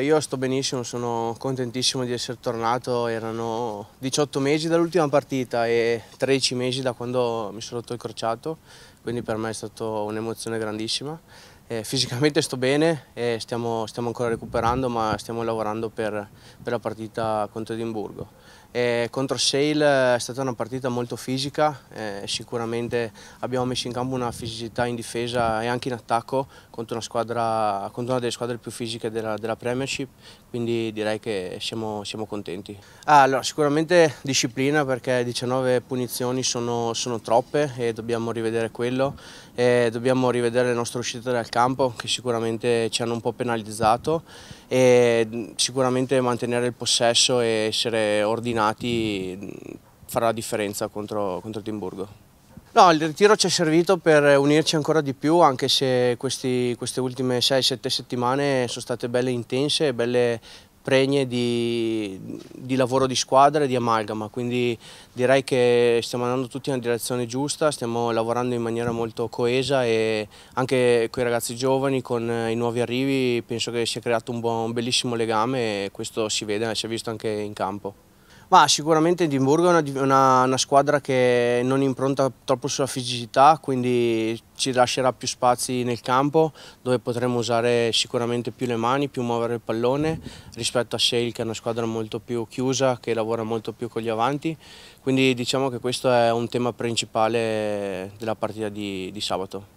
Io sto benissimo, sono contentissimo di essere tornato, erano 18 mesi dall'ultima partita e 13 mesi da quando mi sono rotto il crociato, quindi per me è stata un'emozione grandissima. Eh, fisicamente sto bene, eh, stiamo, stiamo, ancora recuperando ma stiamo lavorando per, per la partita contro Edimburgo. Eh, contro Sale eh, è stata una partita molto fisica, eh, sicuramente abbiamo messo in campo una fisicità in difesa e anche in attacco contro una, squadra, contro una delle squadre più fisiche della, della Premiership, quindi direi che siamo, siamo contenti. Ah, allora, sicuramente disciplina perché 19 punizioni sono, sono, troppe e dobbiamo rivedere quello, dobbiamo rivedere le nostre uscite dal campo campo che sicuramente ci hanno un po' penalizzato e sicuramente mantenere il possesso e essere ordinati farà la differenza contro, contro Timburgo. No, il ritiro ci è servito per unirci ancora di più, anche se questi, queste ultime 6-7 settimane sono state belle intense, belle, pregne di, di, lavoro di squadra e di amalgama, quindi direi che stiamo andando tutti nella direzione giusta, stiamo lavorando in maniera molto coesa e anche con i ragazzi giovani, con eh, i nuovi arrivi, penso che si è creato un, buon, un bellissimo legame e questo si vede, si è visto anche in campo. Ma sicuramente Edimburgo è una, una, una, squadra che non impronta troppo sulla fisicità, quindi ci lascerà più spazi nel campo dove potremo usare sicuramente più le mani, più muovere il pallone rispetto a Sale che è una squadra molto più chiusa, che lavora molto più con gli avanti. Quindi diciamo che questo è un tema principale della partita di, di sabato.